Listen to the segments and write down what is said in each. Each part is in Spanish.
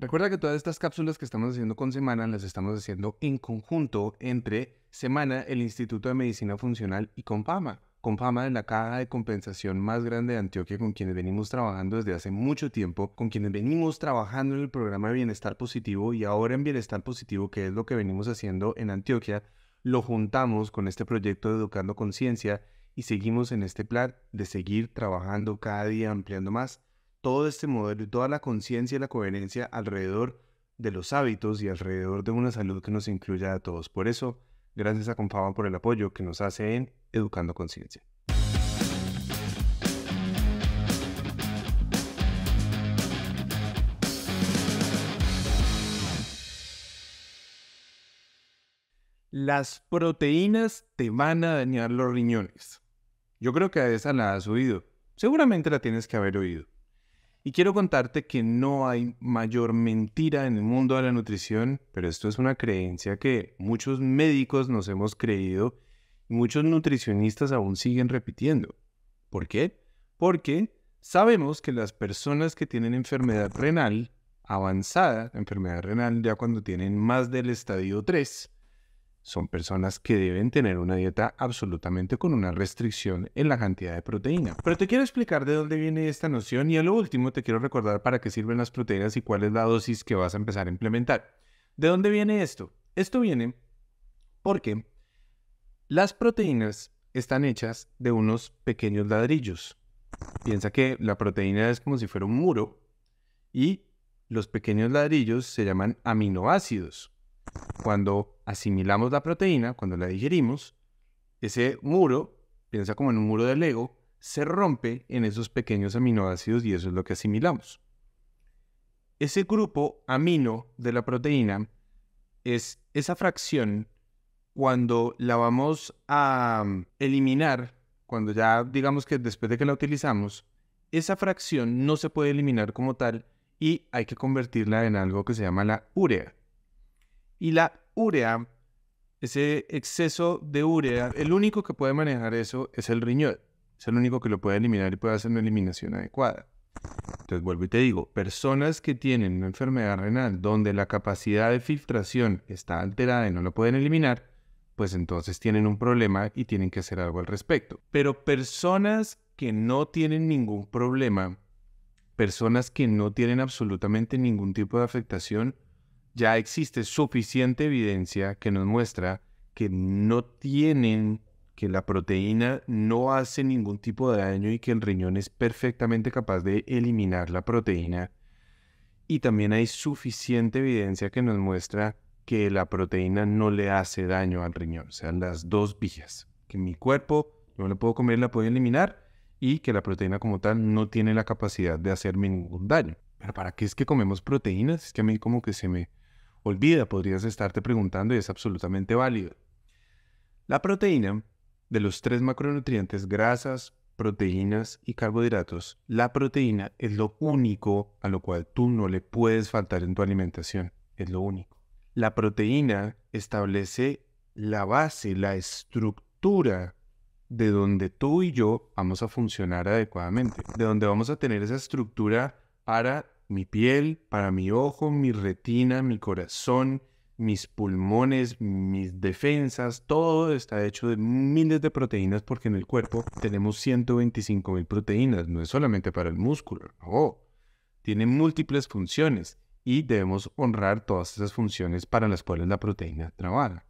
Recuerda que todas estas cápsulas que estamos haciendo con semana las estamos haciendo en conjunto entre Semana, el Instituto de Medicina Funcional y Compama. Compama es la caja de compensación más grande de Antioquia con quienes venimos trabajando desde hace mucho tiempo, con quienes venimos trabajando en el programa de Bienestar Positivo y ahora en Bienestar Positivo, que es lo que venimos haciendo en Antioquia, lo juntamos con este proyecto de Educando Conciencia y seguimos en este plan de seguir trabajando cada día ampliando más todo este modelo y toda la conciencia y la coherencia alrededor de los hábitos y alrededor de una salud que nos incluya a todos. Por eso, gracias a Confaban por el apoyo que nos hace en Educando Conciencia. Las proteínas te van a dañar los riñones. Yo creo que a esa la has oído. Seguramente la tienes que haber oído. Y quiero contarte que no hay mayor mentira en el mundo de la nutrición, pero esto es una creencia que muchos médicos nos hemos creído y muchos nutricionistas aún siguen repitiendo. ¿Por qué? Porque sabemos que las personas que tienen enfermedad renal avanzada, enfermedad renal ya cuando tienen más del estadio 3, son personas que deben tener una dieta absolutamente con una restricción en la cantidad de proteína. Pero te quiero explicar de dónde viene esta noción y a lo último te quiero recordar para qué sirven las proteínas y cuál es la dosis que vas a empezar a implementar. ¿De dónde viene esto? Esto viene porque las proteínas están hechas de unos pequeños ladrillos. Piensa que la proteína es como si fuera un muro y los pequeños ladrillos se llaman aminoácidos cuando asimilamos la proteína, cuando la digerimos, ese muro, piensa como en un muro de Lego, se rompe en esos pequeños aminoácidos y eso es lo que asimilamos. Ese grupo amino de la proteína es esa fracción cuando la vamos a mm, eliminar, cuando ya digamos que después de que la utilizamos, esa fracción no se puede eliminar como tal y hay que convertirla en algo que se llama la urea y la urea, ese exceso de urea, el único que puede manejar eso es el riñón. Es el único que lo puede eliminar y puede hacer una eliminación adecuada. Entonces vuelvo y te digo, personas que tienen una enfermedad renal donde la capacidad de filtración está alterada y no lo pueden eliminar, pues entonces tienen un problema y tienen que hacer algo al respecto. Pero personas que no tienen ningún problema, personas que no tienen absolutamente ningún tipo de afectación, ya existe suficiente evidencia que nos muestra que no tienen, que la proteína no hace ningún tipo de daño y que el riñón es perfectamente capaz de eliminar la proteína. Y también hay suficiente evidencia que nos muestra que la proteína no le hace daño al riñón, o sea, las dos vías, que mi cuerpo no lo puedo comer, la puedo eliminar y que la proteína como tal no tiene la capacidad de hacerme ningún daño. Pero ¿para qué es que comemos proteínas? Es que a mí como que se me olvida, podrías estarte preguntando y es absolutamente válido. La proteína, de los tres macronutrientes, grasas, proteínas y carbohidratos, la proteína es lo único a lo cual tú no le puedes faltar en tu alimentación, es lo único. La proteína establece la base, la estructura de donde tú y yo vamos a funcionar adecuadamente, de donde vamos a tener esa estructura para mi piel, para mi ojo, mi retina, mi corazón, mis pulmones, mis defensas, todo está hecho de miles de proteínas porque en el cuerpo tenemos 125 mil proteínas, no es solamente para el músculo, no, tiene múltiples funciones y debemos honrar todas esas funciones para las cuales la proteína trabaja.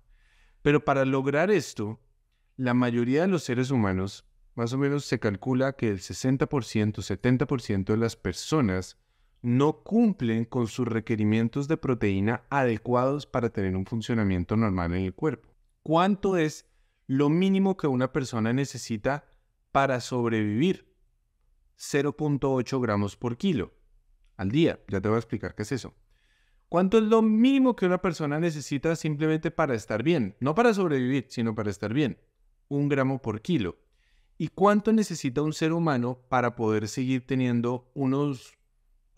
Pero para lograr esto, la mayoría de los seres humanos, más o menos se calcula que el 60%, 70% de las personas no cumplen con sus requerimientos de proteína adecuados para tener un funcionamiento normal en el cuerpo. ¿Cuánto es lo mínimo que una persona necesita para sobrevivir? 0.8 gramos por kilo al día. Ya te voy a explicar qué es eso. ¿Cuánto es lo mínimo que una persona necesita simplemente para estar bien? No para sobrevivir, sino para estar bien. Un gramo por kilo. ¿Y cuánto necesita un ser humano para poder seguir teniendo unos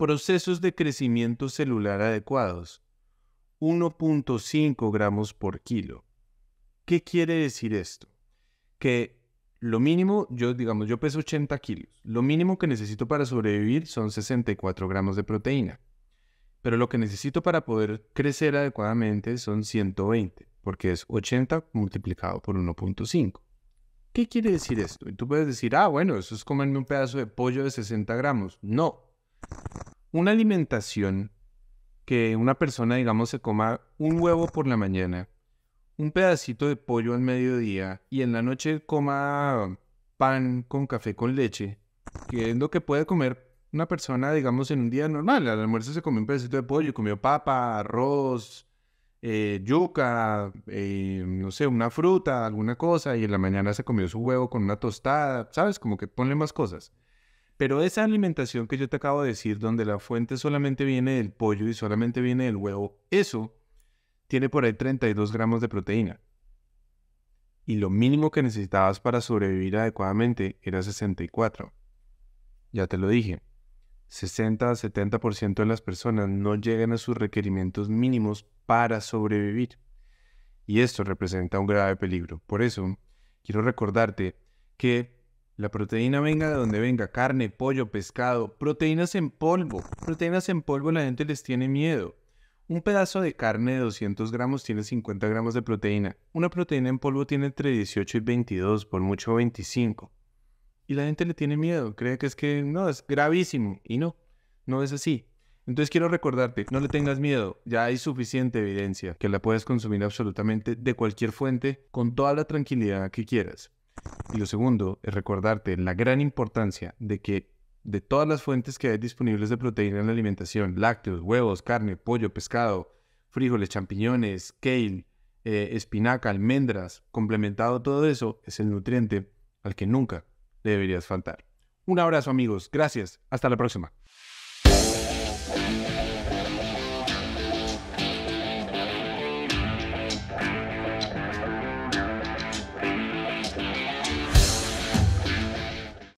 Procesos de crecimiento celular adecuados. 1.5 gramos por kilo. ¿Qué quiere decir esto? Que lo mínimo, yo digamos, yo peso 80 kilos. Lo mínimo que necesito para sobrevivir son 64 gramos de proteína. Pero lo que necesito para poder crecer adecuadamente son 120, porque es 80 multiplicado por 1.5. ¿Qué quiere decir esto? Y tú puedes decir, ah, bueno, eso es comerme un pedazo de pollo de 60 gramos. No una alimentación que una persona, digamos, se coma un huevo por la mañana, un pedacito de pollo al mediodía y en la noche coma pan con café con leche, que es lo que puede comer una persona, digamos, en un día normal. Al almuerzo se comió un pedacito de pollo, comió papa, arroz, eh, yuca, eh, no sé, una fruta, alguna cosa, y en la mañana se comió su huevo con una tostada, ¿sabes? Como que ponle más cosas. Pero esa alimentación que yo te acabo de decir, donde la fuente solamente viene del pollo y solamente viene del huevo, eso tiene por ahí 32 gramos de proteína. Y lo mínimo que necesitabas para sobrevivir adecuadamente era 64. Ya te lo dije, 60 a 70% de las personas no llegan a sus requerimientos mínimos para sobrevivir. Y esto representa un grave peligro. Por eso, quiero recordarte que la proteína venga de donde venga, carne, pollo, pescado, proteínas en polvo. Proteínas en polvo la gente les tiene miedo. Un pedazo de carne de 200 gramos tiene 50 gramos de proteína. Una proteína en polvo tiene entre 18 y 22, por mucho 25. Y la gente le tiene miedo, cree que es que no, es gravísimo. Y no, no es así. Entonces quiero recordarte, no le tengas miedo, ya hay suficiente evidencia que la puedes consumir absolutamente de cualquier fuente con toda la tranquilidad que quieras. Y lo segundo es recordarte la gran importancia de que de todas las fuentes que hay disponibles de proteína en la alimentación, lácteos, huevos, carne, pollo, pescado, frijoles, champiñones, kale, eh, espinaca, almendras, complementado todo eso, es el nutriente al que nunca le deberías faltar. Un abrazo amigos, gracias, hasta la próxima.